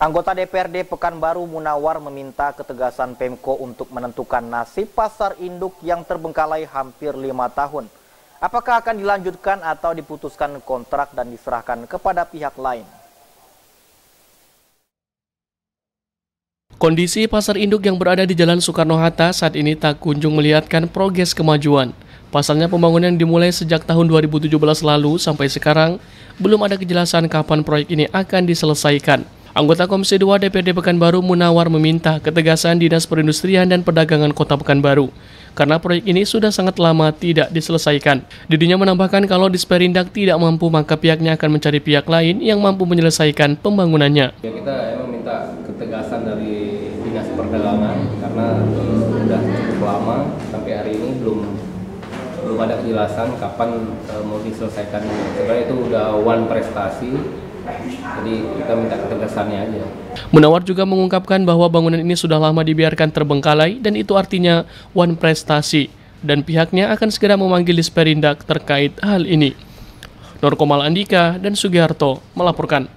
Anggota DPRD Pekanbaru Munawar meminta ketegasan Pemko untuk menentukan nasib pasar induk yang terbengkalai hampir lima tahun. Apakah akan dilanjutkan atau diputuskan kontrak dan diserahkan kepada pihak lain? Kondisi pasar induk yang berada di Jalan Soekarno-Hatta saat ini tak kunjung melihatkan progres kemajuan. Pasalnya pembangunan yang dimulai sejak tahun 2017 lalu sampai sekarang, belum ada kejelasan kapan proyek ini akan diselesaikan. Anggota Komisi 2 DPD Pekanbaru Munawar meminta ketegasan Dinas Perindustrian dan Perdagangan Kota Pekanbaru karena proyek ini sudah sangat lama tidak diselesaikan. Didinya menambahkan kalau Disperindak tidak mampu maka pihaknya akan mencari pihak lain yang mampu menyelesaikan pembangunannya. Ya, kita emang minta ketegasan dari Dinas Perdagangan karena eh, sudah cukup lama sampai hari ini belum belum ada kejelasan kapan e, mau diselesaikan. Sebenarnya itu udah one prestasi jadi kita minta ketegasannya aja. Munawar juga mengungkapkan bahwa bangunan ini sudah lama dibiarkan terbengkalai dan itu artinya one prestasi dan pihaknya akan segera memanggil Disperindak terkait hal ini. Norkomal Andika dan Sugiharto melaporkan.